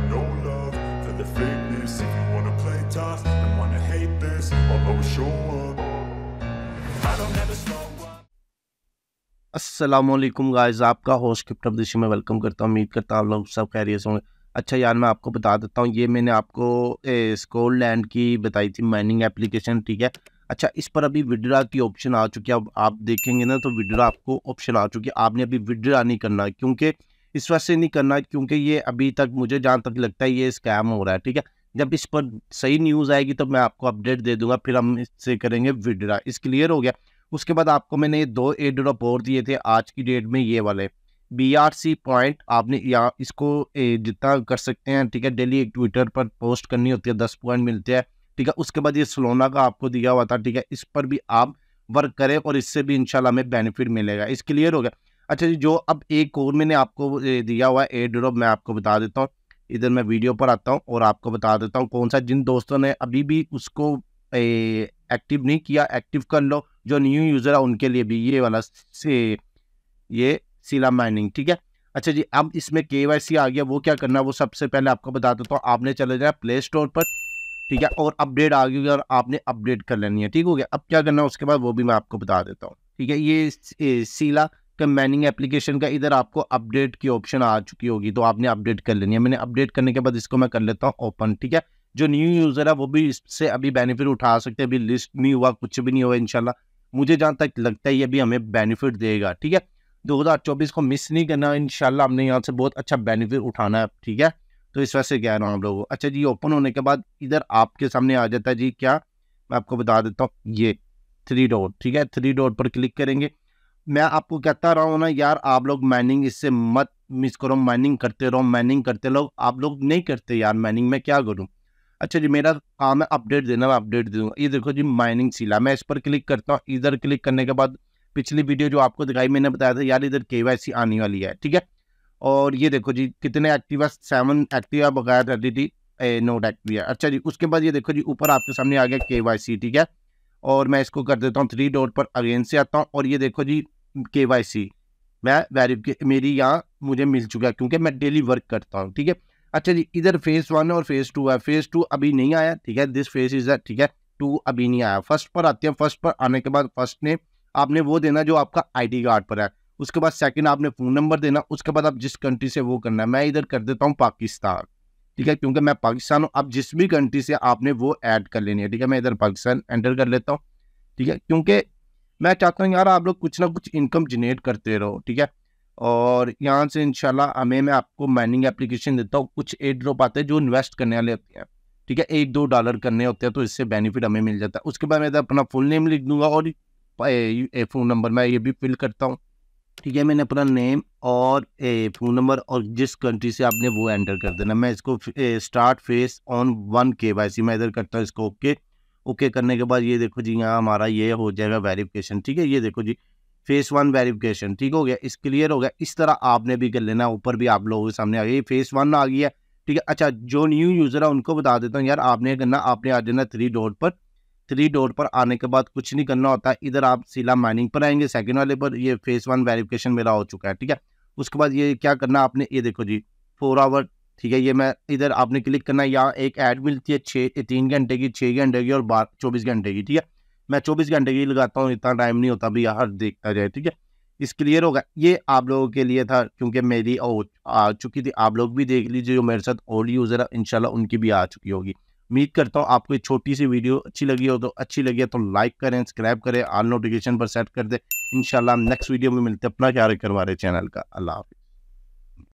got no love for the fakeness If you wanna play tough and wanna hate this I'll always show up I don't ever slow असलम guys आपका host किप्टअप दिशी में welcome करता हूँ उम्मीद करता हूँ आप लोग सब खैरियत होंगे अच्छा यार मैं आपको बता देता हूँ ये मैंने आपको स्कोल लैंड की बताई थी माइनिंग एप्लीकेशन ठीक है अच्छा इस पर अभी विड्रा की ऑप्शन आ चुकी है अब आप देखेंगे ना तो विड्रा आपको ऑप्शन आ चुकी है आपने अभी विड्रा नहीं करना क्योंकि इस विश्वास से नहीं करना क्योंकि ये अभी तक मुझे जहाँ तक लगता है ये स्कैम हो रहा है ठीक है जब इस पर सही न्यूज़ आएगी तो मैं आपको अपडेट दे दूंगा फिर हम इससे करेंगे विड्रा इस क्लियर हो गया उसके बाद आपको मैंने ये दो ए ड्रॉप और दिए थे आज की डेट में ये वाले बी आर सी पॉइंट आपने यहाँ इसको जितना कर सकते हैं ठीक है डेली एक ट्विटर पर पोस्ट करनी होती है दस पॉइंट मिलते हैं ठीक है उसके बाद ये सलोना का आपको दिया हुआ था ठीक है इस पर भी आप वर्क करें और इससे भी इंशाल्लाह हमें बेनिफिट मिलेगा इस क्लियर हो गया अच्छा जी जो अब एक और मैंने आपको दिया हुआ है एयर ड्रॉप मैं आपको बता देता हूँ इधर मैं वीडियो पर आता हूँ और आपको बता देता हूँ कौन सा जिन दोस्तों ने अभी भी उसको एक्टिव नहीं किया एक्टिव कर लो जो न्यू यूज़र है उनके लिए भी ये वाला से ये सिला माइनिंग ठीक है अच्छा जी अब इसमें के वाई सी आ गया वो क्या करना है वो सबसे पहले आपको बता देता हूँ आपने चले जाए प्ले स्टोर पर ठीक है और अपडेट आ गई और आपने अपडेट कर लेनी है ठीक हो गया अब क्या करना है उसके बाद वो भी मैं आपको बता देता हूँ ठीक है ये सीला कंबाइनिंग एप्लीकेशन का इधर आपको अपडेट की ऑप्शन आ चुकी होगी तो आपने अपडेट कर लेनी है मैंने अपडेट करने के बाद इसको मैं कर लेता हूँ ओपन ठीक है जो न्यू यूज़र है वो भी इससे अभी बेनिफिट उठा सकते हैं अभी लिस्ट नहीं हुआ कुछ भी नहीं हुआ इनशाला मुझे जहाँ तक लगता है ये भी हमें बेनिफिट देगा ठीक है 2024 को मिस नहीं करना इनशाला हमने यहाँ से बहुत अच्छा बेनिफिट उठाना है ठीक है तो इस वजह से कह रहा हूँ आप लोगों को अच्छा जी ओपन होने के बाद इधर आपके सामने आ जाता है जी क्या मैं आपको बता देता हूँ ये थ्री डॉट ठीक है थ्री डॉट पर क्लिक करेंगे मैं आपको कहता रहा हूँ ना यार आप लोग माइनिंग इससे मत मिस करो माइनिंग करते रहो माइनिंग करते लोग आप लोग नहीं करते यार माइनिंग मैं क्या करूँ अच्छा जी मेरा काम है अपडेट देना मैं अपडेट दे दूँगा ये देखो जी माइनिंग सिला मैं इस पर क्लिक करता हूँ इधर क्लिक करने के बाद पिछली वीडियो जो आपको दिखाई मैंने बताया था यार इधर के आने वाली है ठीक है और ये देखो जी कितने एक्टिवा सेवन एक्टिवा बकाया कर ए थी नोट एक्टिवा अच्छा जी उसके बाद ये देखो जी ऊपर आपके सामने आ गया के ठीक है और मैं इसको कर देता हूँ थ्री डॉट पर अगेन से आता हूँ और ये देखो जी के वाई सी मैं वेरीफिके मेरी यहाँ मुझे मिल चुका है क्योंकि मैं डेली वर्क करता हूँ ठीक है अच्छा जी इधर फेज़ वन और फेज़ टू है फेज़ टू अभी नहीं आया ठीक है दिस फेज इज़ ठीक है टू अभी नहीं आया फर्स्ट पर आते हैं फर्स्ट पर आने के बाद फर्स्ट ने आपने वो देना जो आपका आईडी कार्ड पर है उसके बाद सेकंड आपने फ़ोन नंबर देना उसके बाद आप जिस कंट्री से वो करना है मैं इधर कर देता हूँ पाकिस्तान ठीक है क्योंकि मैं पाकिस्तान हूँ आप जिस भी कंट्री से आपने वो ऐड कर लेनी है ठीक है मैं इधर पाकिस्तान एंटर कर लेता हूँ ठीक है क्योंकि मैं चाहता हूँ यार आप लोग कुछ ना कुछ इनकम जनरेट करते रहो ठीक है और यहाँ से शाला हमें मैं आपको माइनिंग एप्लीकेशन देता हूँ कुछ एड ड्रॉप आते हैं जो इन्वेस्ट करने वाले होते हैं ठीक है एक दो डॉलर करने होते हैं तो इससे बेनिफिट हमें मिल जाता है उसके बाद मैं अपना फुल नेम लिख दूंगा और फ़ोन नंबर मैं ये भी फिल करता हूँ ठीक है मैंने अपना नेम और फ़ोन नंबर और जिस कंट्री से आपने वो एंटर कर देना मैं इसको ए, start phase on one K Y C मैं इधर करता हूँ इसको ओके okay. ओके करने के बाद ये देखो जी यहाँ हमारा ये हो जाएगा वेरिफिकेशन ठीक है ये देखो जी फेस वन वेरिफिकेशन ठीक हो गया इस क्लियर हो गया इस तरह आपने भी कर लेना ऊपर भी आप लोगों के सामने आ गया फेस वन आ गया ठीक है अच्छा जो न्यू यूज़र है उनको बता देता हूँ यार आपने करना आपने आ जाना थ्री डोर पर थ्री डोर पर आने के बाद कुछ नहीं करना होता इधर आप सिला माइनिंग पर आएंगे सेकंड वाले पर ये फेस वन वेरिफिकेशन मेरा हो चुका है ठीक है उसके बाद ये क्या करना आपने ये देखो जी फोर आवर ठीक है ये मैं इधर आपने क्लिक करना है यहाँ एक ऐड मिलती है छः तीन घंटे की छः घंटे की और बार चौबीस घंटे की ठीक है मैं चौबीस घंटे की लगाता हूँ इतना टाइम नहीं होता भी यहाँ देखता जाए ठीक है इस क्लियर होगा ये आप लोगों के लिए था क्योंकि मेरी आ चुकी थी आप लोग भी देख लीजिए जो मेरे साथ ओल्ड यूज़र है इनशाला उनकी भी आ चुकी होगी उम्मीद करता हूँ आपको एक छोटी सी वीडियो अच्छी लगी हो तो अच्छी लगी है तो लाइक करें सब्सक्राइब करें आल नोटिफिकेशन पर सेट कर दें इनशाला नेक्स्ट वीडियो में मिलते हैं अपना क्या करवा रहे चैनल का अल्लाह हाफि